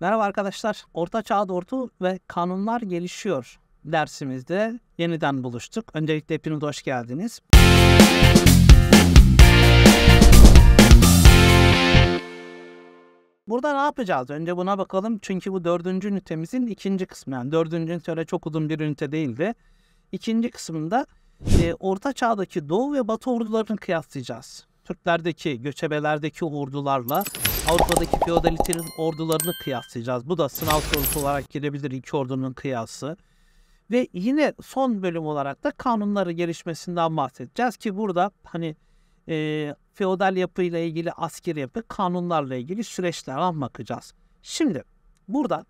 Merhaba arkadaşlar. Orta Çağ Ordu ve Kanunlar Gelişiyor dersimizde yeniden buluştuk. Öncelikle hepiniz hoş geldiniz. Burada ne yapacağız? Önce buna bakalım. Çünkü bu dördüncü ünitemizin ikinci kısmı. Yani dördüncü ünite öyle çok uzun bir ünite değildi. İkinci kısmında e, Orta Çağ'daki Doğu ve Batı ordularını kıyaslayacağız. Türklerdeki, göçebelerdeki ordularla Avrupa'daki feodalitenin ordularını kıyaslayacağız. Bu da sınav sorusu olarak gelebilir iki ordunun kıyası. Ve yine son bölüm olarak da kanunları gelişmesinden bahsedeceğiz ki burada hani e, feodal yapıyla ilgili asker yapı kanunlarla ilgili süreçler bakacağız. Şimdi burada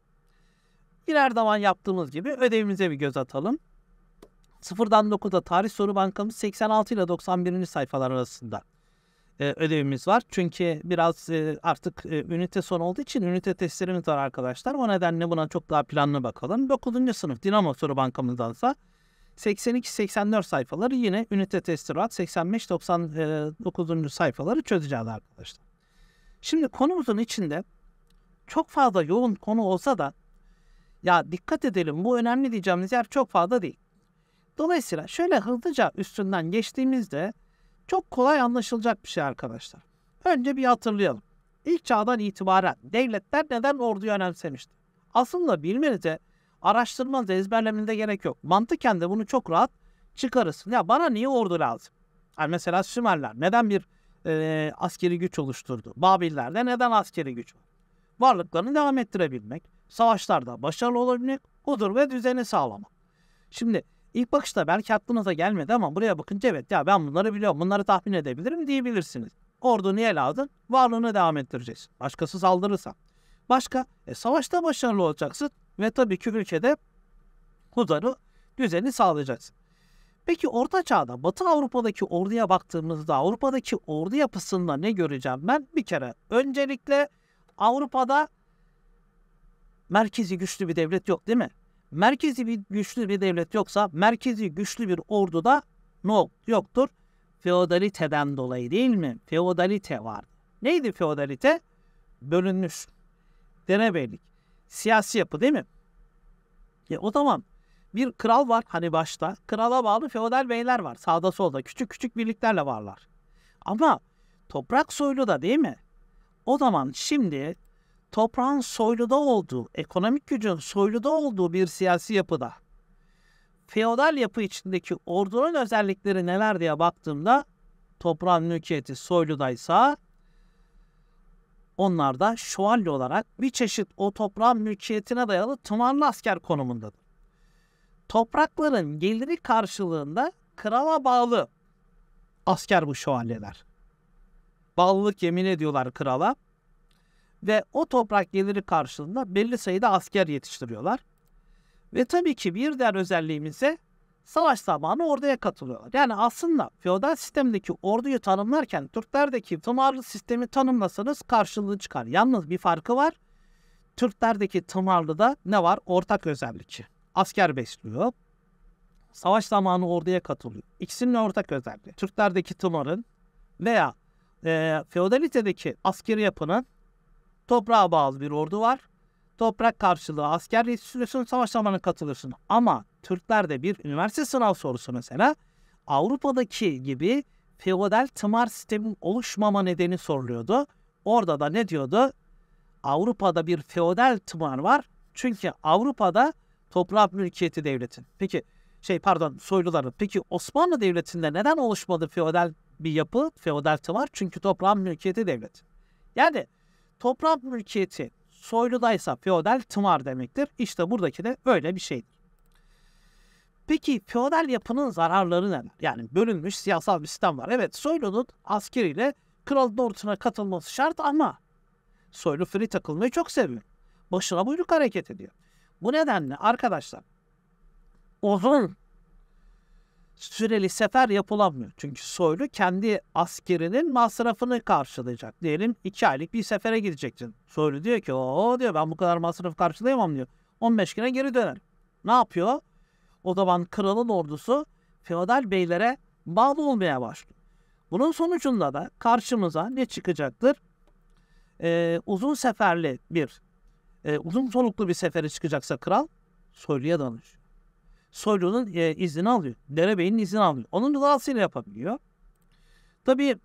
birer zaman yaptığımız gibi ödevimize bir göz atalım. 0'dan 9'a tarih soru bankamız 86 ile 91. sayfalar arasında e, ödevimiz var. Çünkü biraz e, artık e, ünite son olduğu için ünite testlerimiz var arkadaşlar. O nedenle buna çok daha planlı bakalım. 9. sınıf Dinamo soru bankamızdansa 82-84 sayfaları yine ünite testi var. 85-99. E, sayfaları çözeceğiz arkadaşlar. Şimdi konumuzun içinde çok fazla yoğun konu olsa da ya dikkat edelim bu önemli diyeceğimiz yer çok fazla değil. Dolayısıyla şöyle hızlıca üstünden geçtiğimizde çok kolay anlaşılacak bir şey arkadaşlar. Önce bir hatırlayalım. İlk çağdan itibaren devletler neden orduyu önemsemişti? Aslında bilmenize araştırmanıza ezberlemenize gerek yok. Mantıken de bunu çok rahat çıkarırsın. Ya bana niye ordu lazım? Yani mesela Sümerler neden bir e, askeri güç oluşturdu? Babillerde neden askeri güç Varlıklarını devam ettirebilmek, savaşlarda başarılı olabilmek, huzur ve düzeni sağlamak. Şimdi İlk bakışta belki aklınıza gelmedi ama buraya bakınca evet ya ben bunları biliyorum, bunları tahmin edebilirim diyebilirsiniz. Ordu niye lazım? varlığını devam ettireceğiz. Başkası saldırırsa. Başka, e, savaşta başarılı olacaksın ve tabii ki ülkede huzarı, düzeni sağlayacaksın. Peki Orta Çağ'da Batı Avrupa'daki orduya baktığımızda Avrupa'daki ordu yapısında ne göreceğim ben? Bir kere öncelikle Avrupa'da merkezi güçlü bir devlet yok değil mi? merkezi bir güçlü bir devlet yoksa merkezi güçlü bir ordu da no, yoktur. Feodaliteden dolayı değil mi? Feodalite var. Neydi feodalite? Bölünmüş. denebeylik, Siyasi yapı değil mi? E o zaman bir kral var hani başta. Krala bağlı feodal beyler var. Sağda solda küçük küçük birliklerle varlar. Ama toprak soylu da değil mi? O zaman şimdi toprağın soyluda olduğu, ekonomik gücün soyluda olduğu bir siyasi yapıda feodal yapı içindeki ordunun özellikleri neler diye baktığımda toprağın mülkiyeti soyludaysa onlar da şövalye olarak bir çeşit o toprağın mülkiyetine dayalı tımarlı asker konumundadır. Toprakların geliri karşılığında krala bağlı asker bu şövalyeler. Bağlılık yemin ediyorlar krala ve o toprak geliri karşılığında belli sayıda asker yetiştiriyorlar. Ve tabii ki bir diğer özelliğimiz de savaş zamanı orduya katılıyorlar. Yani aslında feodal sistemdeki orduyu tanımlarken Türklerdeki tımarlı sistemi tanımlasanız karşılığı çıkar. Yalnız bir farkı var. Türklerdeki tımarlıda ne var? Ortak özellik. Asker besliyor. Savaş zamanı orduya katılıyor. İkisinin ortak özelliği. Türklerdeki tımarın veya e, feodalitedeki askeri yapının toprağa bağlı bir ordu var. Toprak karşılığı asker yetiştiriyorsun, savaşlamana katılırsın. Ama Türklerde bir üniversite sınav sorusu mesela Avrupa'daki gibi feodal tımar sistemin oluşmama nedeni soruluyordu. Orada da ne diyordu? Avrupa'da bir feodal tımar var. Çünkü Avrupa'da toprak mülkiyeti devletin. Peki şey pardon soyluların. Peki Osmanlı Devleti'nde neden oluşmadı feodal bir yapı, feodal tımar? Çünkü toprağın mülkiyeti devlet. Yani Toprak mülkiyeti soyludaysa feodal tımar demektir. İşte buradaki de böyle bir şeydir. Peki feodal yapının zararları neler? Yani bölünmüş siyasal bir sistem var. Evet soylunun askeriyle kralın ordusuna katılması şart ama soylu free takılmayı çok seviyor. Başına buyruk hareket ediyor. Bu nedenle arkadaşlar uzun süreli sefer yapılamıyor. Çünkü Soylu kendi askerinin masrafını karşılayacak. Diyelim iki aylık bir sefere gideceksin. Soylu diyor ki o diyor ben bu kadar masrafı karşılayamam diyor. 15 güne geri döner. Ne yapıyor? O zaman kralın ordusu feodal beylere bağlı olmaya başlıyor. Bunun sonucunda da karşımıza ne çıkacaktır? Ee, uzun seferli bir, e, uzun soluklu bir sefere çıkacaksa kral Soylu'ya danışıyor. Soylu'nun e, izni alıyor. Derebey'in izni alıyor. Onun rızasıyla yapabiliyor. Tabii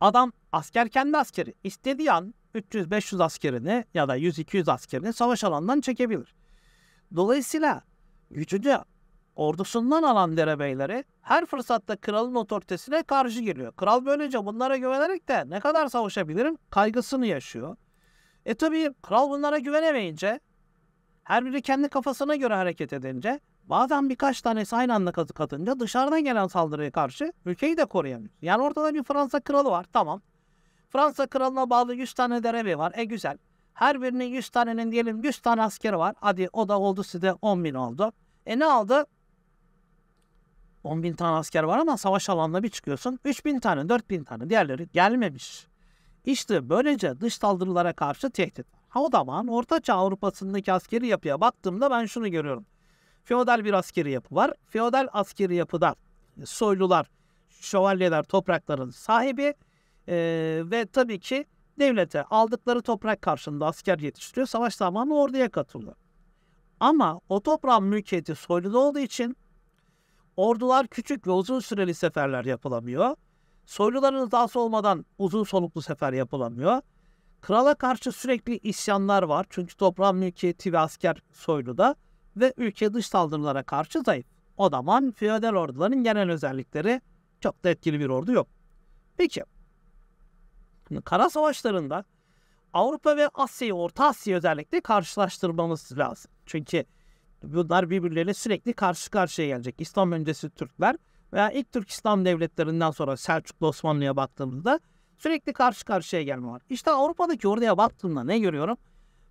adam asker kendi askeri. İstediği an 300-500 askerini ya da 100-200 askerini savaş alanından çekebilir. Dolayısıyla gücünü ordusundan alan derebeyleri her fırsatta kralın otoritesine karşı geliyor. Kral böylece bunlara güvenerek de ne kadar savaşabilirim kaygısını yaşıyor. E tabi kral bunlara güvenemeyince her biri kendi kafasına göre hareket edince bazen birkaç tane aynı anda kazı katınca dışarıdan gelen saldırıya karşı ülkeyi de koruyamıyor. Yani ortada bir Fransa kralı var tamam. Fransa kralına bağlı 100 tane derevi var. E güzel. Her birinin 100 tanenin diyelim 100 tane askeri var. Hadi o da oldu size 10 bin oldu. E ne aldı? 10 bin tane asker var ama savaş alanına bir çıkıyorsun. 3 bin tane, 4 bin tane diğerleri gelmemiş. İşte böylece dış saldırılara karşı tehdit var. O zaman Ortaçağ Avrupa'sındaki askeri yapıya baktığımda ben şunu görüyorum. Feodal bir askeri yapı var. Feodal askeri yapıda e, soylular, şövalyeler toprakların sahibi e, ve tabii ki devlete aldıkları toprak karşılığında asker yetiştiriyor. Savaş zamanı orduya katılıyor. Ama o toprağın mülkiyeti soylu olduğu için ordular küçük ve uzun süreli seferler yapılamıyor. Soyluların rızası olmadan uzun soluklu sefer yapılamıyor. Krala karşı sürekli isyanlar var çünkü toprağın mülkiyeti ve asker soylu da ve ülke dış saldırılara karşı zayıf. O zaman feodal orduların genel özellikleri çok da etkili bir ordu yok. Peki, kara savaşlarında Avrupa ve Asya'yı, Orta Asya'yı özellikle karşılaştırmamız lazım. Çünkü bunlar birbirleriyle sürekli karşı karşıya gelecek. İslam öncesi Türkler veya ilk Türk İslam devletlerinden sonra Selçuklu Osmanlı'ya baktığımızda Sürekli karşı karşıya gelme var. İşte Avrupa'daki orduya baktığımda ne görüyorum?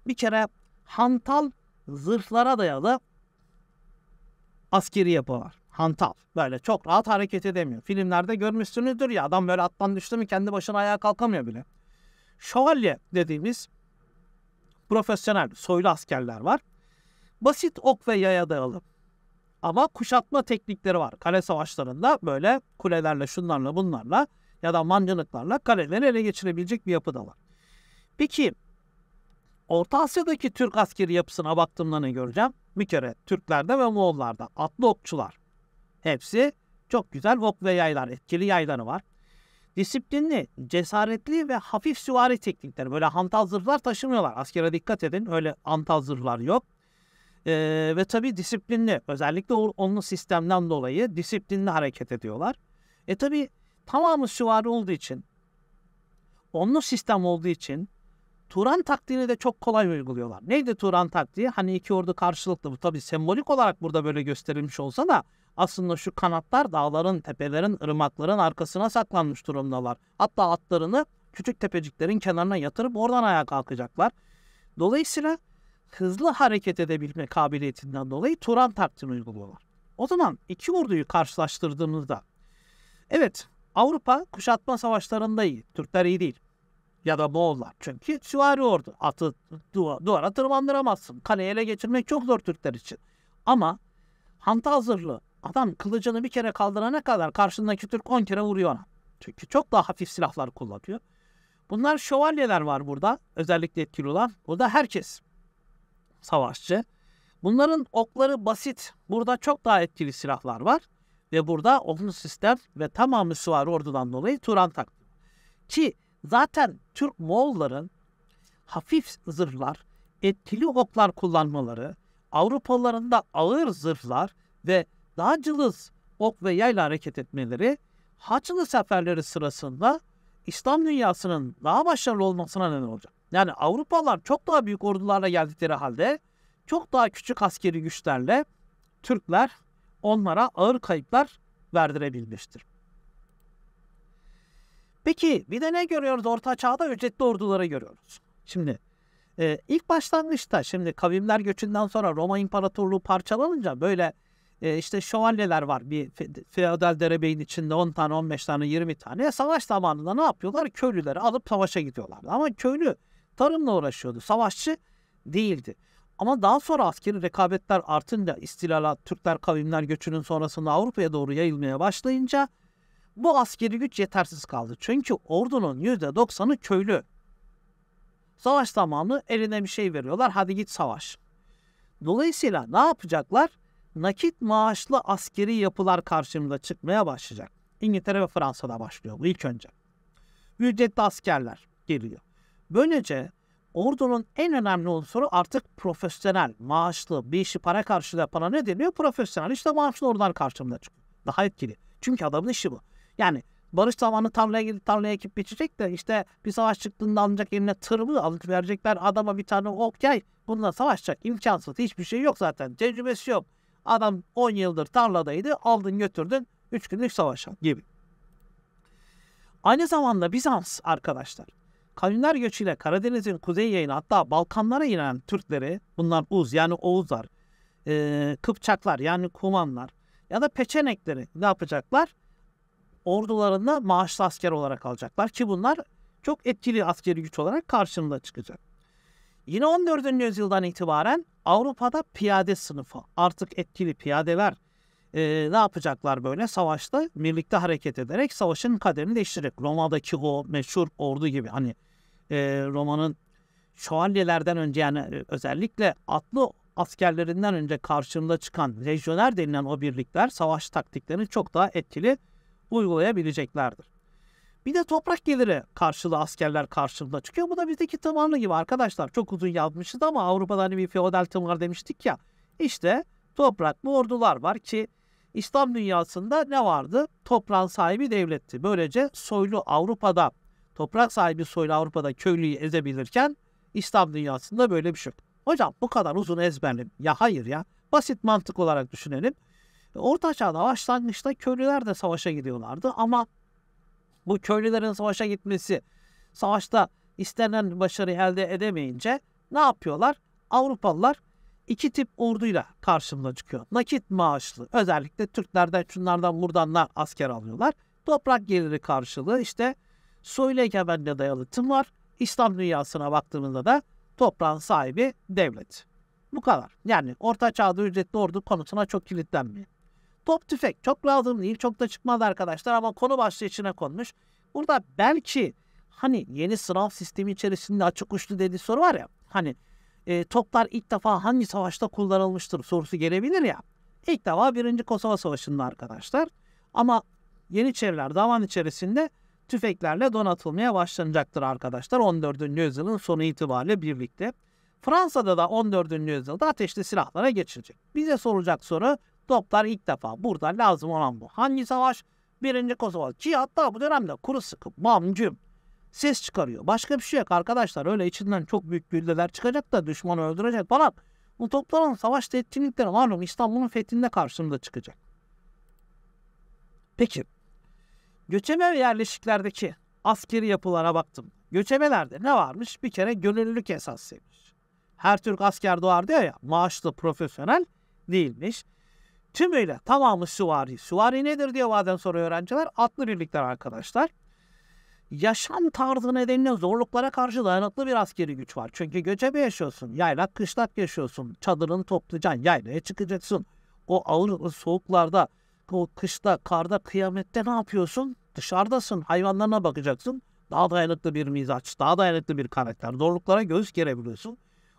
Bir kere hantal zırhlara dayalı askeri yapı var. Hantal. Böyle çok rahat hareket edemiyor. Filmlerde görmüşsünüzdür ya adam böyle attan düştü mü kendi başına ayağa kalkamıyor bile. Şövalye dediğimiz profesyonel soylu askerler var. Basit ok ve yaya dayalı. Ama kuşatma teknikleri var. Kale savaşlarında böyle kulelerle şunlarla bunlarla ya da mancınıklarla kaleleri ele geçirebilecek bir yapıda var. Peki Orta Asya'daki Türk askeri yapısına baktığımda ne göreceğim? Bir kere Türklerde ve Moğollarda atlı okçular. Hepsi çok güzel ok ve yaylar, etkili yayları var. Disiplinli, cesaretli ve hafif süvari teknikleri. Böyle hantal zırhlar taşımıyorlar. Askere dikkat edin. Öyle hantal zırhlar yok. Ee, ve tabii disiplinli. Özellikle onun sistemden dolayı disiplinli hareket ediyorlar. E tabii tamamı süvari olduğu için, onlu sistem olduğu için Turan taktiğini de çok kolay uyguluyorlar. Neydi Turan taktiği? Hani iki ordu karşılıklı. Bu tabii sembolik olarak burada böyle gösterilmiş olsa da aslında şu kanatlar dağların, tepelerin, ırmakların arkasına saklanmış durumdalar. Hatta atlarını küçük tepeciklerin kenarına yatırıp oradan ayağa kalkacaklar. Dolayısıyla hızlı hareket edebilme kabiliyetinden dolayı Turan taktiğini uyguluyorlar. O zaman iki orduyu karşılaştırdığımızda evet Avrupa kuşatma savaşlarında iyi. Türkler iyi değil. Ya da Moğollar. Çünkü süvari ordu. Atı duvara, duvara tırmandıramazsın. Kaleyi ele geçirmek çok zor Türkler için. Ama hanta zırhlı adam kılıcını bir kere kaldırana kadar karşındaki Türk 10 kere vuruyor ona. Çünkü çok daha hafif silahlar kullanıyor. Bunlar şövalyeler var burada. Özellikle etkili olan. Burada herkes savaşçı. Bunların okları basit. Burada çok daha etkili silahlar var. Ve burada onun sistem ve tamamı süvari ordudan dolayı Turan tak. Ki zaten Türk Moğolların hafif zırhlar, etkili oklar kullanmaları, Avrupalıların da ağır zırhlar ve daha cılız ok ve yayla hareket etmeleri Haçlı seferleri sırasında İslam dünyasının daha başarılı olmasına neden olacak. Yani Avrupalılar çok daha büyük ordularla geldikleri halde çok daha küçük askeri güçlerle Türkler onlara ağır kayıplar verdirebilmiştir. Peki bir de ne görüyoruz Orta Çağ'da? Ücretli orduları görüyoruz. Şimdi e, ilk başlangıçta şimdi kavimler göçünden sonra Roma İmparatorluğu parçalanınca böyle e, işte şövalyeler var bir feodal derebeğin içinde 10 tane 15 tane 20 tane savaş zamanında ne yapıyorlar? Köylüleri alıp savaşa gidiyorlardı ama köylü tarımla uğraşıyordu savaşçı değildi. Ama daha sonra askeri rekabetler artınca istilalat, Türkler kavimler göçünün sonrasında Avrupa'ya doğru yayılmaya başlayınca bu askeri güç yetersiz kaldı. Çünkü ordunun %90'ı köylü. Savaş zamanı eline bir şey veriyorlar. Hadi git savaş. Dolayısıyla ne yapacaklar? Nakit maaşlı askeri yapılar karşımıza çıkmaya başlayacak. İngiltere ve Fransa'da başlıyor bu ilk önce. Ücretli askerler geliyor. Böylece ordunun en önemli unsuru artık profesyonel, maaşlı, bir işi para karşılığı yapana ne deniyor? Profesyonel. İşte maaşlı ordular karşımda çıkıyor. Daha etkili. Çünkü adamın işi bu. Yani barış zamanı tarlaya gidip tarlaya ekip biçecek de işte bir savaş çıktığında alınacak eline tır mı alıp verecekler adama bir tane ok yay bununla savaşacak imkansız hiçbir şey yok zaten tecrübesi yok. Adam 10 yıldır tarladaydı aldın götürdün 3 günlük savaşa gibi. Aynı zamanda Bizans arkadaşlar kavimler göçüyle Karadeniz'in kuzey yayını hatta Balkanlara inen Türkleri, bunlar Uz yani Oğuzlar, e, Kıpçaklar yani Kumanlar ya da Peçenekleri ne yapacaklar? Ordularında maaşlı asker olarak alacaklar ki bunlar çok etkili askeri güç olarak karşımıza çıkacak. Yine 14. yüzyıldan itibaren Avrupa'da piyade sınıfı artık etkili piyadeler e, ne yapacaklar böyle? Savaşta birlikte hareket ederek savaşın kaderini değiştirecek. Roma'daki o meşhur ordu gibi hani e, Roma'nın şövalyelerden önce yani özellikle atlı askerlerinden önce karşımda çıkan lejyoner denilen o birlikler savaş taktiklerini çok daha etkili uygulayabileceklerdir. Bir de toprak geliri karşılığı askerler karşılığında çıkıyor. Bu da bizdeki tımarlı gibi arkadaşlar. Çok uzun yazmışız ama Avrupa'da hani bir feodal tımar demiştik ya. İşte topraklı ordular var ki İslam dünyasında ne vardı? Toprağın sahibi devletti. Böylece soylu Avrupa'da, toprak sahibi soylu Avrupa'da köylüyü ezebilirken İslam dünyasında böyle bir şey yok. Hocam bu kadar uzun ezberlim. Ya hayır ya. Basit mantık olarak düşünelim. Orta Çağ'da başlangıçta köylüler de savaşa gidiyorlardı ama bu köylülerin savaşa gitmesi savaşta istenen başarı elde edemeyince ne yapıyorlar? Avrupalılar iki tip orduyla karşımıza çıkıyor. Nakit maaşlı özellikle Türklerden şunlardan buradanlar asker alıyorlar. Toprak geliri karşılığı işte soylu egemenliğe dayalı tım var. İslam dünyasına baktığımızda da toprağın sahibi devlet. Bu kadar. Yani orta çağda ücretli ordu konusuna çok kilitlenmiyor. Top tüfek çok lazım değil. Çok da çıkmadı arkadaşlar ama konu başlığı içine konmuş. Burada belki hani yeni sınav sistemi içerisinde açık uçlu dediği soru var ya. Hani e, toplar ilk defa hangi savaşta kullanılmıştır sorusu gelebilir ya. İlk defa 1. Kosova Savaşı'nda arkadaşlar. Ama Yeniçeriler zaman içerisinde tüfeklerle donatılmaya başlanacaktır arkadaşlar. 14. yüzyılın sonu itibariyle birlikte. Fransa'da da 14. yüzyılda ateşli silahlara geçilecek. Bize soracak soru toplar ilk defa burada lazım olan bu. Hangi savaş? Birinci Kosova ki hatta bu dönemde kuru sıkı mamcım ses çıkarıyor. Başka bir şey yok arkadaşlar. Öyle içinden çok büyük gülleler çıkacak da düşmanı öldürecek falan. Bu topların savaş var mı? İstanbul'un fethinde karşımda çıkacak. Peki göçeme ve yerleşiklerdeki askeri yapılara baktım. Göçemelerde ne varmış? Bir kere gönüllülük esas sevmiş. Her Türk asker doğar diyor ya maaşlı profesyonel değilmiş. Tümüyle tamamı süvari. Süvari nedir diye bazen soruyor öğrenciler. Atlı birlikler arkadaşlar yaşam tarzı nedeniyle zorluklara karşı dayanıklı bir askeri güç var. Çünkü göçebe yaşıyorsun, yaylak kışlak yaşıyorsun, çadırını toplayacaksın, yaylaya çıkacaksın. O ağır soğuklarda, o kışta, karda, kıyamette ne yapıyorsun? Dışarıdasın, hayvanlarına bakacaksın. Daha dayanıklı bir mizaç, daha dayanıklı bir karakter. Zorluklara göz gerebiliyorsun.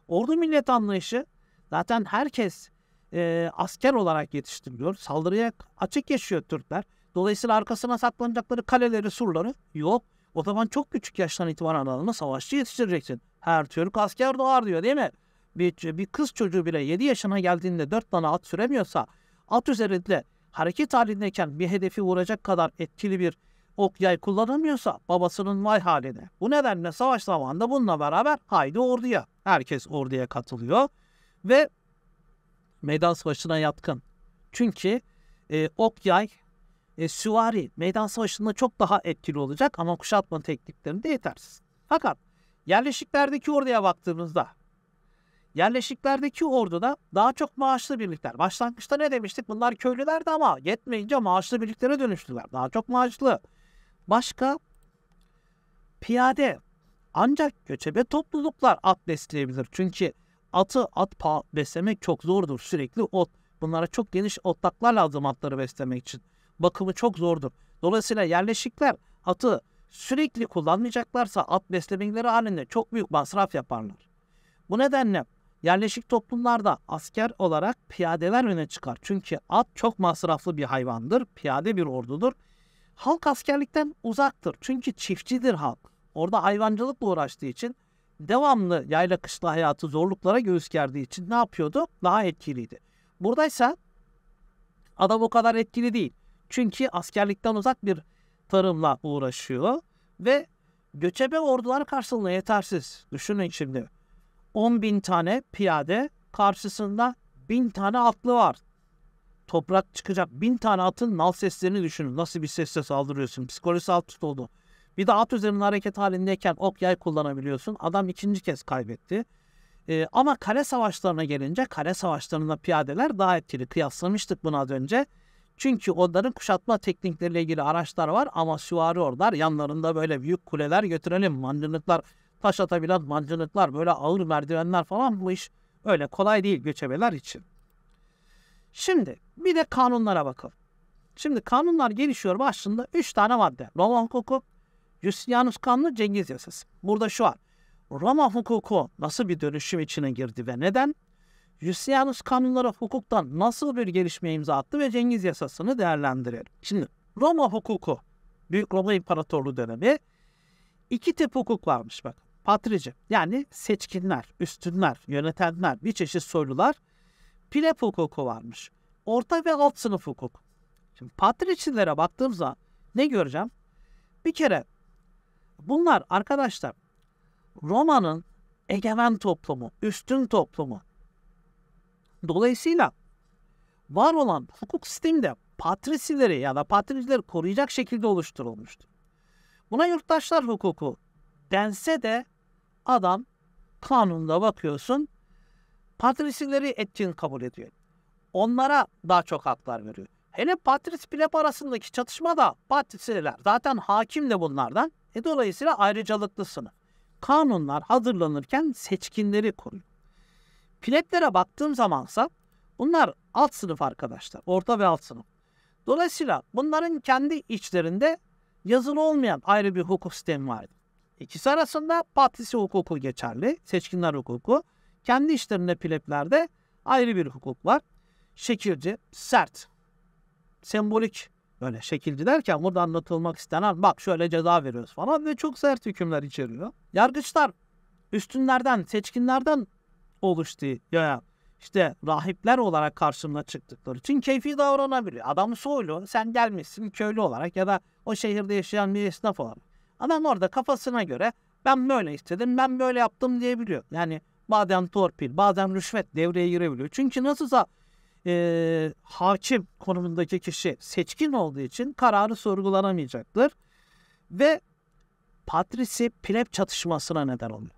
Ordu millet anlayışı zaten herkes e, asker olarak yetiştiriliyor. Saldırıya açık yaşıyor Türkler. Dolayısıyla arkasına saklanacakları kaleleri, surları yok. O zaman çok küçük yaştan itibaren alanına savaşçı yetiştireceksin. Her Türk asker doğar diyor değil mi? Bir, bir kız çocuğu bile 7 yaşına geldiğinde 4 tane at süremiyorsa at üzerinde hareket halindeyken bir hedefi vuracak kadar etkili bir ok yay kullanamıyorsa babasının vay haline. Bu nedenle savaş zamanında bununla beraber haydi orduya. Herkes orduya katılıyor ve meydan savaşına yatkın. Çünkü e, ok yay e, süvari meydan savaşında çok daha etkili olacak ama kuşatma tekniklerinde yetersiz. Fakat yerleşiklerdeki orduya baktığımızda yerleşiklerdeki orduda daha çok maaşlı birlikler. Başlangıçta ne demiştik? Bunlar köylülerdi ama yetmeyince maaşlı birliklere dönüştüler. Daha çok maaşlı. Başka piyade ancak göçebe topluluklar at besleyebilir. Çünkü atı at beslemek çok zordur. Sürekli ot. Bunlara çok geniş otlaklar lazım atları beslemek için bakımı çok zordur. Dolayısıyla yerleşikler atı sürekli kullanmayacaklarsa at beslemeleri halinde çok büyük masraf yaparlar. Bu nedenle yerleşik toplumlarda asker olarak piyadeler öne çıkar. Çünkü at çok masraflı bir hayvandır, piyade bir ordudur. Halk askerlikten uzaktır. Çünkü çiftçidir halk. Orada hayvancılıkla uğraştığı için devamlı yayla kışla hayatı zorluklara göğüs gerdiği için ne yapıyordu? Daha etkiliydi. Buradaysa adam o kadar etkili değil. Çünkü askerlikten uzak bir tarımla uğraşıyor ve göçebe ordular karşısında yetersiz. Düşünün şimdi. 10 bin tane piyade karşısında bin tane atlı var. Toprak çıkacak bin tane atın nal seslerini düşünün. Nasıl bir sesle saldırıyorsun? Psikolojisi alt üst oldu. Bir de at üzerinde hareket halindeyken ok yay kullanabiliyorsun. Adam ikinci kez kaybetti. Ee, ama kale savaşlarına gelince kale savaşlarında piyadeler daha etkili. Kıyaslamıştık buna az önce. Çünkü onların kuşatma teknikleriyle ilgili araçlar var ama süvari ordular yanlarında böyle büyük kuleler götürelim. Mancınıklar, taş atabilen mancınıklar, böyle ağır merdivenler falan bu iş öyle kolay değil göçebeler için. Şimdi bir de kanunlara bakalım. Şimdi kanunlar gelişiyor başlığında 3 tane madde. Roma hukuku, Justinianus kanunu, Cengiz yasası. Burada şu var. Roma hukuku nasıl bir dönüşüm içine girdi ve neden? Jussianus kanunları hukuktan nasıl bir gelişmeye imza attı ve Cengiz yasasını değerlendirir. Şimdi Roma hukuku, Büyük Roma İmparatorluğu dönemi iki tip hukuk varmış bak. Patrici yani seçkinler, üstünler, yönetenler, bir çeşit soylular. Pleb hukuku varmış. Orta ve alt sınıf hukuk. Şimdi patricilere baktığımızda ne göreceğim? Bir kere bunlar arkadaşlar Roma'nın egemen toplumu, üstün toplumu, Dolayısıyla var olan hukuk sistemi de patrisileri ya da patricileri koruyacak şekilde oluşturulmuştur. Buna yurttaşlar hukuku dense de adam kanunda bakıyorsun patrisileri etkin kabul ediyor. Onlara daha çok haklar veriyor. Hele patris pleb arasındaki çatışma da patrisiler zaten hakim de bunlardan. E dolayısıyla ayrıcalıklı sınıf. Kanunlar hazırlanırken seçkinleri koruyor. Piletlere baktığım zamansa bunlar alt sınıf arkadaşlar. Orta ve alt sınıf. Dolayısıyla bunların kendi içlerinde yazılı olmayan ayrı bir hukuk sistemi vardı. İkisi arasında patrisi hukuku geçerli, seçkinler hukuku. Kendi işlerinde pileplerde ayrı bir hukuk var. Şekilci, sert, sembolik böyle şekilci derken burada anlatılmak istenen bak şöyle ceza veriyoruz falan ve çok sert hükümler içeriyor. Yargıçlar üstünlerden, seçkinlerden oluştu ya işte rahipler olarak karşımına çıktıkları için keyfi davranabiliyor. Adam soylu, sen gelmişsin köylü olarak ya da o şehirde yaşayan bir esnaf olarak. Adam orada kafasına göre ben böyle istedim, ben böyle yaptım diyebiliyor. Yani bazen torpil, bazen rüşvet devreye girebiliyor. Çünkü nasılsa e, hakim konumundaki kişi seçkin olduğu için kararı sorgulanamayacaktır. Ve patrisi pleb çatışmasına neden oluyor.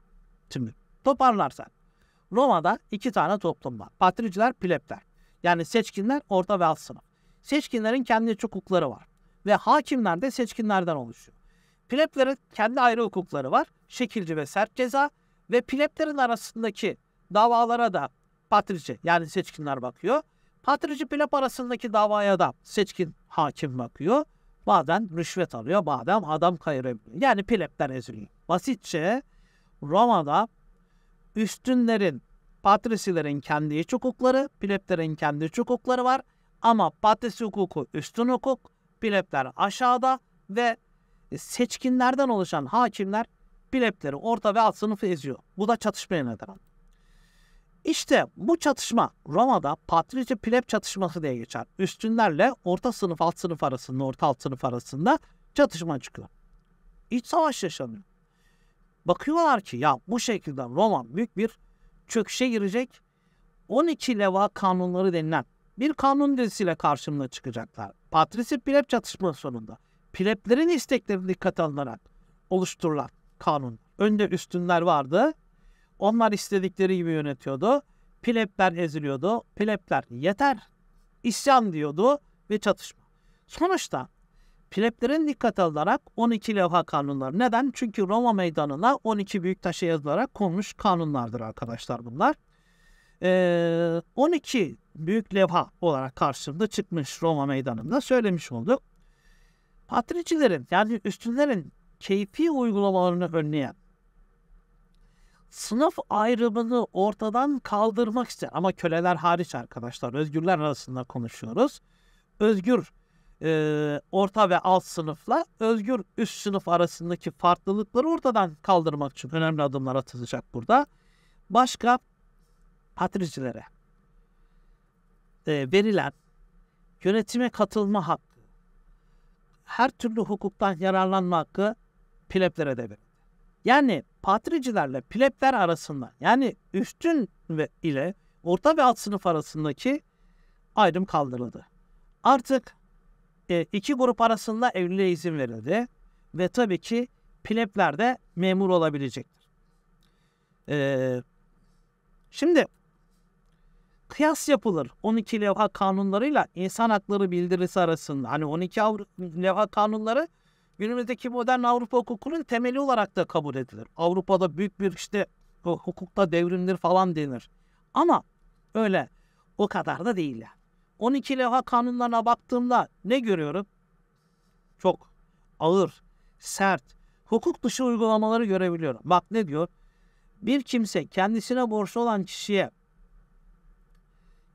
Şimdi toparlarsan. Roma'da iki tane toplum var. Patriciler, plebler. Yani seçkinler, orta ve alt sınıf. Seçkinlerin kendi hukukları var. Ve hakimler de seçkinlerden oluşuyor. Pleblerin kendi ayrı hukukları var. Şekilci ve sert ceza. Ve pleblerin arasındaki davalara da patrici yani seçkinler bakıyor. Patrici pleb arasındaki davaya da seçkin hakim bakıyor. Bazen rüşvet alıyor, bazen adam kayırabiliyor. Yani plebler eziliyor. Basitçe Roma'da üstünlerin, patrisilerin kendi iç hukukları, pleblerin kendi iç hukukları var. Ama patrisi hukuku üstün hukuk, plebler aşağıda ve e, seçkinlerden oluşan hakimler plebleri orta ve alt sınıfı eziyor. Bu da çatışmaya neden oldu. İşte bu çatışma Roma'da patrici pleb çatışması diye geçer. Üstünlerle orta sınıf alt sınıf arasında, orta alt sınıf arasında çatışma çıkıyor. İç savaş yaşanıyor. Bakıyorlar ki ya bu şekilde Roman büyük bir çöküşe girecek. 12 leva kanunları denilen bir kanun dizisiyle karşımına çıkacaklar. Patrisi Pilep çatışma sonunda. Pileplerin isteklerini dikkate alınarak oluşturulan kanun. Önde üstünler vardı. Onlar istedikleri gibi yönetiyordu. Pilepler eziliyordu. Plepler yeter isyan diyordu ve çatışma. Sonuçta Pleplerin dikkat alınarak 12 levha kanunlar. Neden? Çünkü Roma meydanına 12 büyük taşı yazılarak konmuş kanunlardır arkadaşlar bunlar. Ee, 12 büyük levha olarak karşımda çıkmış Roma meydanında söylemiş olduk. Patricilerin yani üstünlerin keyfi uygulamalarını önleyen sınıf ayrımını ortadan kaldırmak isteyen ama köleler hariç arkadaşlar özgürler arasında konuşuyoruz. Özgür e, orta ve alt sınıfla özgür üst sınıf arasındaki farklılıkları ortadan kaldırmak için önemli adımlar atılacak burada. Başka patricilere e, verilen yönetime katılma hakkı, her türlü hukuktan yararlanma hakkı pleblere de verildi. Yani patricilerle plebler arasında yani üstün ve ile orta ve alt sınıf arasındaki ayrım kaldırıldı. Artık e, iki grup arasında evliliğe izin verildi. Ve tabii ki plebler de memur olabilecektir. E, şimdi kıyas yapılır 12 levha kanunlarıyla insan hakları bildirisi arasında. Hani 12 Avru levha kanunları günümüzdeki modern Avrupa hukukunun temeli olarak da kabul edilir. Avrupa'da büyük bir işte hukukta devrimdir falan denir. Ama öyle o kadar da değil yani. 12 levha kanunlarına baktığımda ne görüyorum? Çok ağır, sert, hukuk dışı uygulamaları görebiliyorum. Bak ne diyor? Bir kimse kendisine borçlu olan kişiye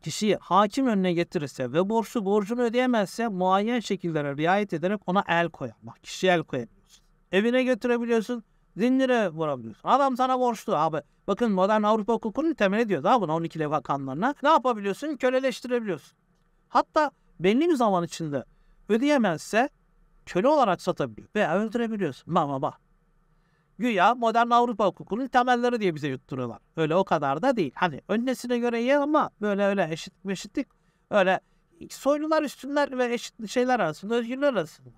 kişiyi hakim önüne getirirse ve borcu borcunu ödeyemezse muayyen şekillere riayet ederek ona el koyar. Bak kişiye el koyabiliyorsun. Evine götürebiliyorsun. Zincire vurabiliyorsun. Adam sana borçlu abi. Bakın modern Avrupa hukukunun temeli diyor daha bunu 12 levha kanunlarına. Ne yapabiliyorsun? Köleleştirebiliyorsun. Hatta belli bir zaman içinde ödeyemezse köle olarak satabiliyor veya öldürebiliyorsun. Bak bak bak. Güya modern Avrupa hukukunun temelleri diye bize yutturuyorlar. Öyle o kadar da değil. Hani önnesine göre iyi ama böyle öyle eşit eşitlik öyle soylular üstünler ve eşit şeyler arasında özgürler arasında.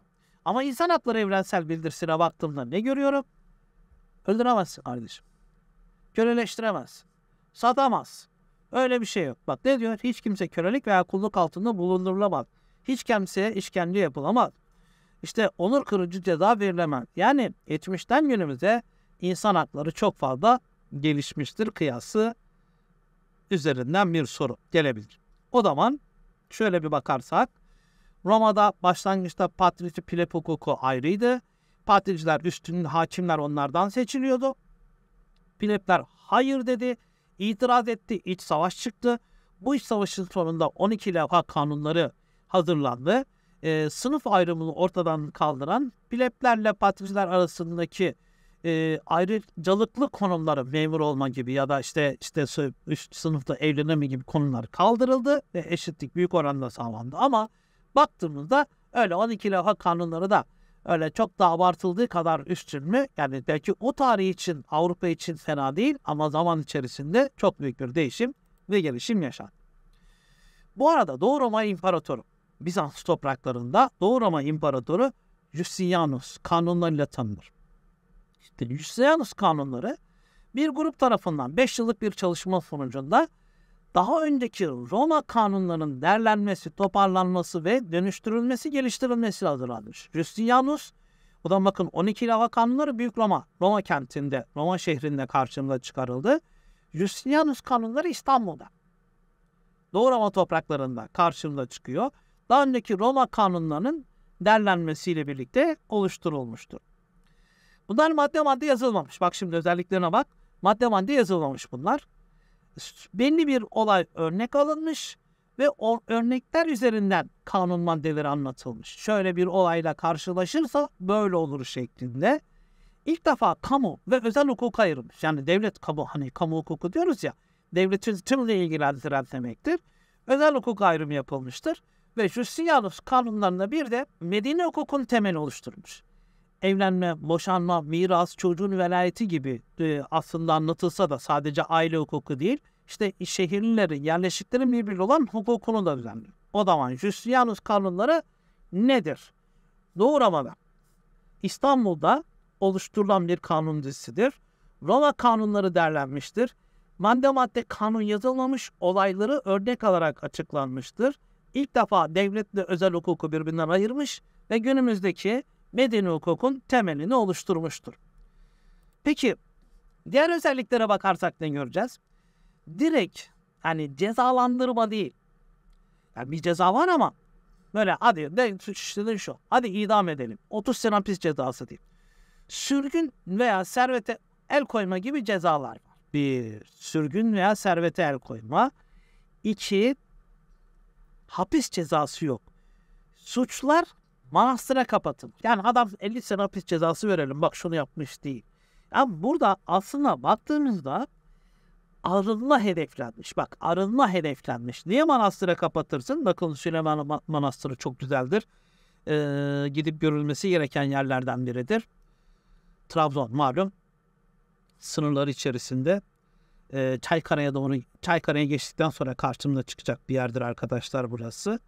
Ama insan hakları evrensel bildirsine baktığımda ne görüyorum? Öldüremezsin kardeşim. Köleleştiremezsin. Satamazsın. Öyle bir şey yok. Bak ne diyor? Hiç kimse kölelik veya kulluk altında bulundurulamaz. Hiç kimseye işkence yapılamaz. İşte onur kırıcı ceza verilemez. Yani geçmişten günümüze insan hakları çok fazla gelişmiştir kıyası üzerinden bir soru gelebilir. O zaman şöyle bir bakarsak Roma'da başlangıçta patrici pleb hukuku ayrıydı. Patriciler üstün hakimler onlardan seçiliyordu. Plebler hayır dedi itiraz etti. iç savaş çıktı. Bu iç savaşın sonunda 12 levha kanunları hazırlandı. E, sınıf ayrımını ortadan kaldıran pleblerle patriciler arasındaki e, ayrıcalıklı konumları memur olma gibi ya da işte işte üst sınıfta evlenme gibi konular kaldırıldı ve eşitlik büyük oranda sağlandı. Ama baktığımızda öyle 12 levha kanunları da öyle çok da abartıldığı kadar üstün mü? Yani belki o tarih için Avrupa için fena değil ama zaman içerisinde çok büyük bir değişim ve gelişim yaşandı. Bu arada Doğu Roma İmparatoru Bizans topraklarında Doğu Roma İmparatoru Justinianus kanunlarıyla tanınır. İşte Justinianus kanunları bir grup tarafından 5 yıllık bir çalışma sonucunda daha önceki Roma kanunlarının derlenmesi, toparlanması ve dönüştürülmesi, geliştirilmesi hazırlanmış. Justinianus, bu da bakın 12 ilava kanunları Büyük Roma, Roma kentinde, Roma şehrinde karşımıza çıkarıldı. Justinianus kanunları İstanbul'da. Doğu Roma topraklarında karşımıza çıkıyor. Daha önceki Roma kanunlarının derlenmesiyle birlikte oluşturulmuştur. Bunlar madde madde yazılmamış. Bak şimdi özelliklerine bak. Madde madde yazılmamış bunlar. Belli bir olay örnek alınmış ve o örnekler üzerinden kanun maddeleri anlatılmış. Şöyle bir olayla karşılaşırsa böyle olur şeklinde. İlk defa kamu ve özel hukuk ayırmış. Yani devlet kamu hani kamu hukuku diyoruz ya. Devletin tümle ilgilendiren demektir. Özel hukuk ayrımı yapılmıştır. Ve Justinianus kanunlarında bir de medeni hukukun temeli oluşturmuş evlenme, boşanma, miras, çocuğun velayeti gibi e, aslında anlatılsa da sadece aile hukuku değil, işte şehirlerin, yerleşiklerin birbiriyle olan hukukunu da düzenliyor. O zaman Justinianus kanunları nedir? Doğuramada. İstanbul'da oluşturulan bir kanun dizisidir. Roma kanunları derlenmiştir. Madde madde kanun yazılmamış olayları örnek alarak açıklanmıştır. İlk defa devletle özel hukuku birbirinden ayırmış ve günümüzdeki medeni hukukun temelini oluşturmuştur. Peki diğer özelliklere bakarsak ne göreceğiz? Direkt hani cezalandırma değil. Yani bir ceza var ama böyle hadi de, işte şu hadi idam edelim. 30 sene hapis cezası değil. Sürgün veya servete el koyma gibi cezalar var. Bir, sürgün veya servete el koyma. İki, hapis cezası yok. Suçlar manastıra kapatın. Yani adam 50 sene hapis cezası verelim bak şunu yapmış değil. Yani burada aslında baktığımızda arınma hedeflenmiş. Bak arınma hedeflenmiş. Niye manastıra kapatırsın? Bakın Süleyman Manastırı çok güzeldir. Ee, gidip görülmesi gereken yerlerden biridir. Trabzon malum sınırları içerisinde e, ee, Çaykara'ya doğru Çaykara'ya geçtikten sonra karşımda çıkacak bir yerdir arkadaşlar burası.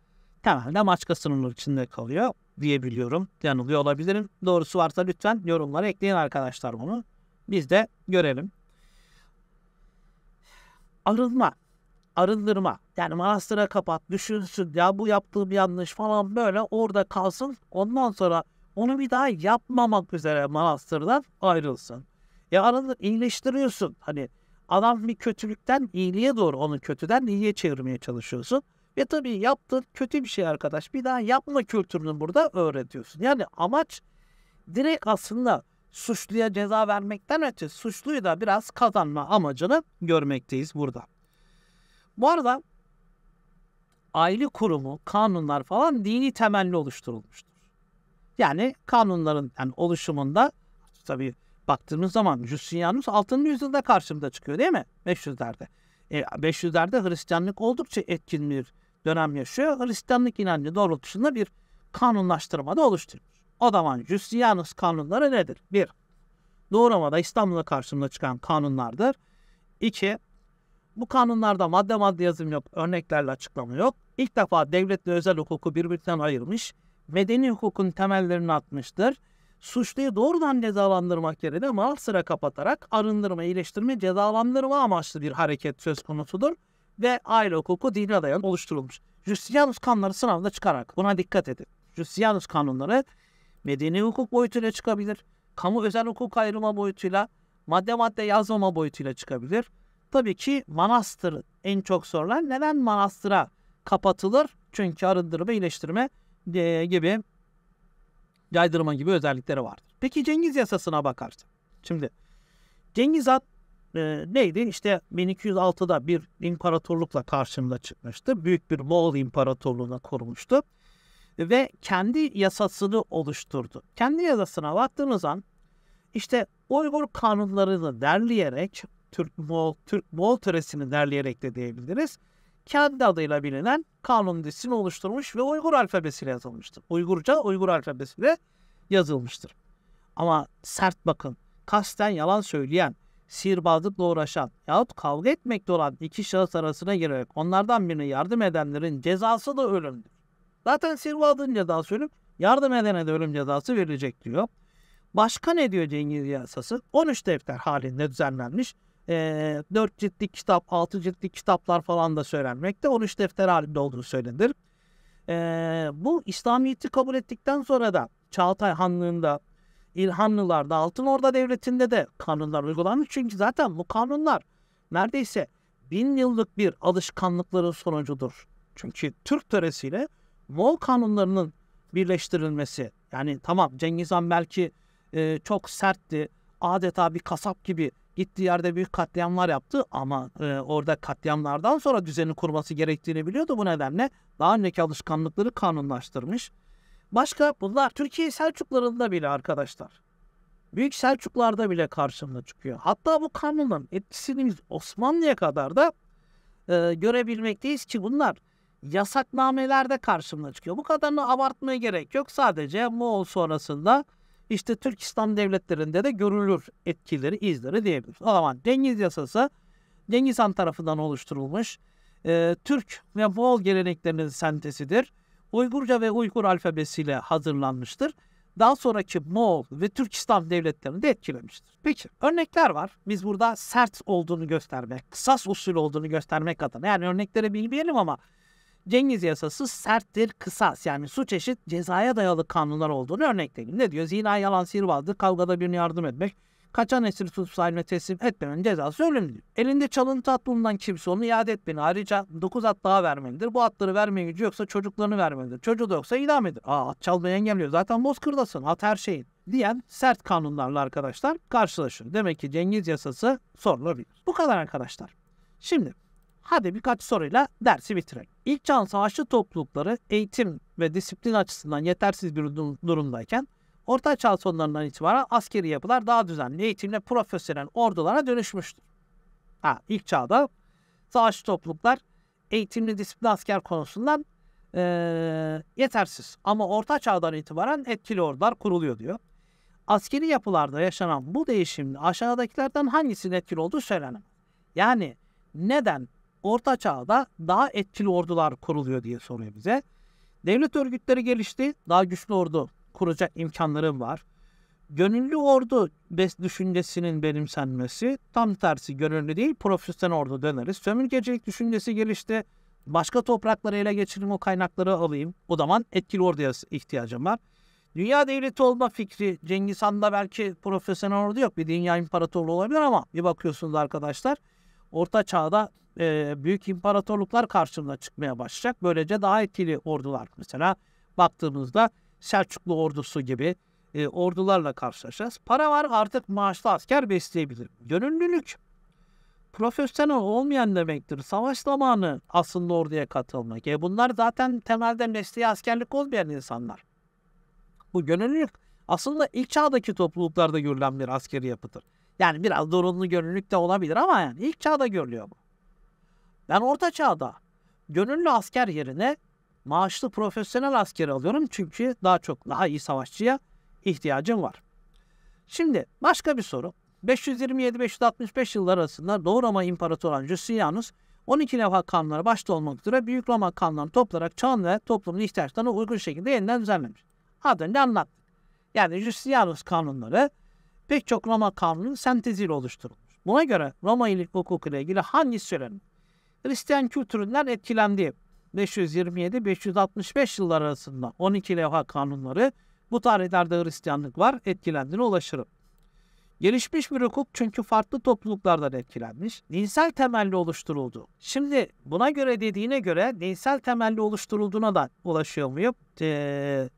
Temelde Maçka sınırları içinde kalıyor diyebiliyorum. Yanılıyor olabilirim. Doğrusu varsa lütfen yorumlara ekleyin arkadaşlar bunu. Biz de görelim. Arınma, arındırma. Yani manastıra kapat, düşünsün ya bu yaptığım yanlış falan böyle orada kalsın. Ondan sonra onu bir daha yapmamak üzere manastırdan ayrılsın. Ya arındır, iyileştiriyorsun. Hani adam bir kötülükten iyiliğe doğru onu kötüden iyiye çevirmeye çalışıyorsun. Ve tabii yaptığın kötü bir şey arkadaş. Bir daha yapma kültürünü burada öğretiyorsun. Yani amaç direkt aslında suçluya ceza vermekten öte suçluyu da biraz kazanma amacını görmekteyiz burada. Bu arada aile kurumu, kanunlar falan dini temelli oluşturulmuştur. Yani kanunların yani oluşumunda tabii baktığımız zaman Justinianus 6. yüzyılda karşımda çıkıyor değil mi? 500'lerde. E, 500'lerde Hristiyanlık oldukça etkin bir dönem yaşıyor. Hristiyanlık inancı doğrultusunda bir kanunlaştırma da oluşturmuş. O zaman Justianus kanunları nedir? Bir, doğramada İstanbul'a karşımıza çıkan kanunlardır. İki, bu kanunlarda madde madde yazım yok, örneklerle açıklama yok. İlk defa devletle özel hukuku birbirinden ayırmış, medeni hukukun temellerini atmıştır. Suçluyu doğrudan cezalandırmak yerine mal sıra kapatarak arındırma, iyileştirme, cezalandırma amaçlı bir hareket söz konusudur ve aile hukuku dine dayan oluşturulmuş. Justinianus kanunları sınavında çıkarak buna dikkat edin. Justinianus kanunları medeni hukuk boyutuyla çıkabilir. Kamu özel hukuk ayrılma boyutuyla, madde madde yazmama boyutuyla çıkabilir. Tabii ki manastır en çok sorulan. Neden manastıra kapatılır? Çünkü arındırma, iyileştirme e, gibi yaydırma gibi özellikleri vardır. Peki Cengiz yasasına bakarsın Şimdi Cengiz Han e, neydi? İşte 1206'da bir imparatorlukla karşımda çıkmıştı. Büyük bir Moğol imparatorluğuna kurmuştu. Ve kendi yasasını oluşturdu. Kendi yasasına baktığınız an işte Uygur kanunlarını derleyerek Türk-Moğol Türk-Moğol töresini derleyerek de diyebiliriz. Kendi adıyla bilinen kanun dizisini oluşturmuş ve Uygur alfabesiyle yazılmıştır. Uygurca Uygur alfabesiyle yazılmıştır. Ama sert bakın, kasten yalan söyleyen, sihirbazlıkla uğraşan yahut kavga etmekte olan iki şahıs arasına girerek onlardan birine yardım edenlerin cezası da ölümdür. Zaten sihirbazlığın cezası ölüm, yardım edene de ölüm cezası verilecek diyor. Başka ne diyor Cengiz Yasası? 13 defter halinde düzenlenmiş. E, ee, 4 ciltlik kitap, 6 ciltlik kitaplar falan da söylenmekte. 13 defter halinde olduğu söylenir. E, bu İslamiyet'i kabul ettikten sonra da Çağatay Hanlığı'nda İlhanlılar da Altın Orda Devleti'nde de kanunlar uygulanmış. Çünkü zaten bu kanunlar neredeyse bin yıllık bir alışkanlıkların sonucudur. Çünkü Türk töresiyle Moğol kanunlarının birleştirilmesi. Yani tamam Cengiz Han belki e, çok sertti. Adeta bir kasap gibi gittiği yerde büyük katliamlar yaptı ama e, orada katliamlardan sonra düzeni kurması gerektiğini biliyordu. Bu nedenle daha önceki alışkanlıkları kanunlaştırmış. Başka bunlar Türkiye Selçuklarında bile arkadaşlar. Büyük Selçuklarda bile karşımda çıkıyor. Hatta bu Kanun'un etkisini biz Osmanlı'ya kadar da e, görebilmekteyiz ki bunlar yasaknamelerde karşımda çıkıyor. Bu kadarını abartmaya gerek yok. Sadece Moğol sonrasında işte Türk İslam devletlerinde de görülür etkileri, izleri diyebiliriz. O zaman Cengiz Yasası Cengiz Han tarafından oluşturulmuş e, Türk ve Moğol geleneklerinin sentesidir. Uygurca ve Uygur alfabesiyle hazırlanmıştır. Daha sonraki Moğol ve Türk İslam devletlerini de etkilemiştir. Peki örnekler var. Biz burada sert olduğunu göstermek, kısas usul olduğunu göstermek adına. Yani örnekleri bilmeyelim ama Cengiz yasası serttir kısas yani suç eşit cezaya dayalı kanunlar olduğunu örnekleyelim. Ne diyor? Zina yalan sihirbazdır, kavgada birini yardım etmek, kaçan esir tutup sahibine teslim etmemenin cezası ölümdür. Elinde çalıntı at bulunan kimse onu iade etmeni ayrıca 9 at daha vermelidir. Bu atları vermeye gücü yoksa çocuklarını vermelidir. Çocuğu da yoksa idam edilir. Aa at çalmayı engelliyor. Zaten bozkırdasın. At her şeyin diyen sert kanunlarla arkadaşlar karşılaşın. Demek ki Cengiz yasası sorulabilir. Bu kadar arkadaşlar. Şimdi hadi birkaç soruyla dersi bitirelim. İlk can savaşçı toplulukları eğitim ve disiplin açısından yetersiz bir durumdayken Orta Çağ sonlarından itibaren askeri yapılar daha düzenli eğitimle profesyonel ordulara dönüşmüştür. Ha, ilk çağda savaş topluluklar eğitimli disiplin asker konusundan e, yetersiz. Ama Orta Çağ'dan itibaren etkili ordular kuruluyor diyor. Askeri yapılarda yaşanan bu değişimde aşağıdakilerden hangisinin etkili olduğu söylenemez. Yani neden Orta Çağ'da daha etkili ordular kuruluyor diye soruyor bize. Devlet örgütleri gelişti, daha güçlü ordu kuracak imkanları var. Gönüllü ordu düşüncesinin benimsenmesi tam tersi gönüllü değil profesyonel ordu döneriz. Sömürgecilik düşüncesi gelişti. Başka toprakları ele geçireyim o kaynakları alayım. O zaman etkili orduya ihtiyacım var. Dünya devleti olma fikri Cengiz Han'da belki profesyonel ordu yok. Bir dünya imparatorluğu olabilir ama bir bakıyorsunuz arkadaşlar. Orta çağda e, büyük imparatorluklar karşımıza çıkmaya başlayacak. Böylece daha etkili ordular mesela baktığımızda Selçuklu ordusu gibi e, ordularla karşılaşacağız. Para var artık maaşlı asker besleyebilir. Gönüllülük profesyonel olmayan demektir. Savaş zamanı aslında orduya katılmak. E bunlar zaten temelde mesleği askerlik olmayan insanlar. Bu gönüllülük aslında ilk çağdaki topluluklarda görülen bir askeri yapıdır. Yani biraz zorunlu gönüllülük de olabilir ama yani ilk çağda görülüyor bu. Ben orta çağda gönüllü asker yerine maaşlı profesyonel asker alıyorum çünkü daha çok daha iyi savaşçıya ihtiyacım var. Şimdi başka bir soru. 527-565 yıllar arasında Doğu Roma İmparatoru olan Justinianus 12 levha kanunları başta olmak üzere Büyük Roma kanunlarını toplarak çağın ve toplumun ihtiyaçlarına uygun şekilde yeniden düzenlemiş. Az ne anlattık. Yani Justinianus kanunları pek çok Roma kanunun senteziyle oluşturulmuş. Buna göre Roma ilik hukuku ile ilgili hangisi söylenir? Hristiyan kültüründen etkilendi. 527-565 yıllar arasında 12 levha kanunları bu tarihlerde Hristiyanlık var etkilendiğine ulaşırım. Gelişmiş bir hukuk çünkü farklı topluluklardan etkilenmiş, dinsel temelli oluşturuldu. Şimdi buna göre dediğine göre dinsel temelli oluşturulduğuna da ulaşıyor muyum? E,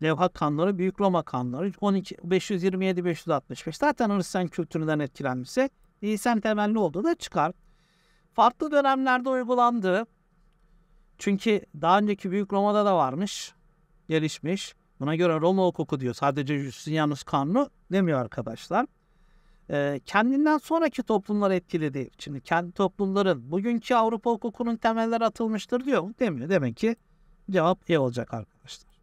levha kanları, Büyük Roma kanları 12, 527-565 zaten Hristiyan kültüründen etkilenmişse dinsel temelli olduğu da çıkar. Farklı dönemlerde uygulandı. Çünkü daha önceki Büyük Roma'da da varmış. Gelişmiş. Buna göre Roma hukuku diyor. Sadece Justinianus kanunu demiyor arkadaşlar. Ee, kendinden sonraki toplumlar etkiledi. Şimdi kendi toplumların bugünkü Avrupa hukukunun temelleri atılmıştır diyor mu? Demiyor. Demek ki cevap E olacak arkadaşlar.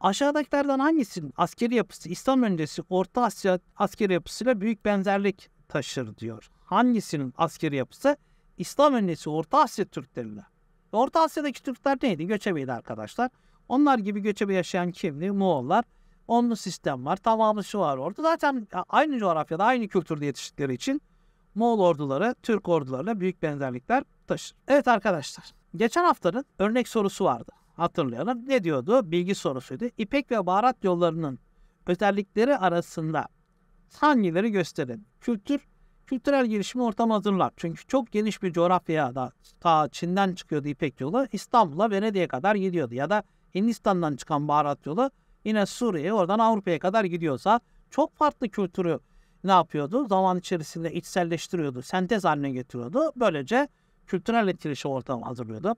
Aşağıdakilerden hangisinin askeri yapısı İslam öncesi Orta Asya askeri yapısıyla büyük benzerlik taşır diyor. Hangisinin askeri yapısı İslam öncesi Orta Asya Türkleriyle. Orta Asya'daki Türkler neydi? Göçebeydi arkadaşlar. Onlar gibi göçebe yaşayan kimdi? Moğollar. Onun sistem var. Tamamı şu var orada. Zaten aynı coğrafyada, aynı kültürde yetiştikleri için Moğol orduları, Türk ordularına büyük benzerlikler taşır. Evet arkadaşlar. Geçen haftanın örnek sorusu vardı. Hatırlayalım. Ne diyordu? Bilgi sorusuydu. İpek ve baharat yollarının özellikleri arasında hangileri gösterin? Kültür kültürel gelişimi ortam hazırlar. Çünkü çok geniş bir coğrafyada ta Çin'den çıkıyordu İpek yolu İstanbul'a Venedik'e kadar gidiyordu. Ya da Hindistan'dan çıkan baharat yolu yine Suriye'ye oradan Avrupa'ya kadar gidiyorsa çok farklı kültürü ne yapıyordu? Zaman içerisinde içselleştiriyordu, sentez haline getiriyordu. Böylece kültürel etkileşim ortamı hazırlıyordu.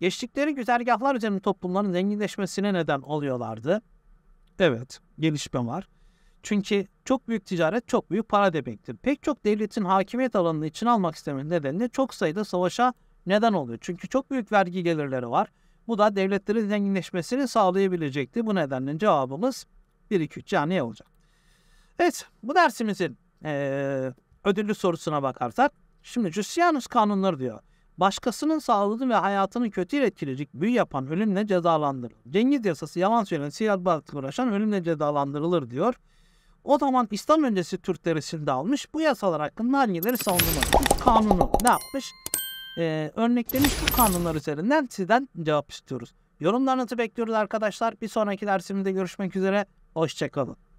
Geçtikleri güzergahlar üzerine toplumların zenginleşmesine neden oluyorlardı. Evet, gelişme var. Çünkü çok büyük ticaret çok büyük para demektir. Pek çok devletin hakimiyet alanını için almak istemesi nedeniyle çok sayıda savaşa neden oluyor. Çünkü çok büyük vergi gelirleri var. Bu da devletlerin zenginleşmesini sağlayabilecekti. Bu nedenle cevabımız 1-2-3 yani ne olacak? Evet bu dersimizin ee, ödüllü sorusuna bakarsak. Şimdi Justianus kanunları diyor. Başkasının sağlığını ve hayatını kötü etkileyecek büyü yapan ölümle cezalandırılır. Cengiz yasası yalan söyleyen siyahatbazlık uğraşan ölümle cezalandırılır diyor. O zaman İslam öncesi Türkleri sildi almış. Bu yasalar hakkında hangileri savunulmadı? Bu kanunu ne yapmış? Ee, örneklemiş bu kanunlar üzerinden sizden cevap istiyoruz. Yorumlarınızı bekliyoruz arkadaşlar. Bir sonraki dersimizde görüşmek üzere. Hoşçakalın.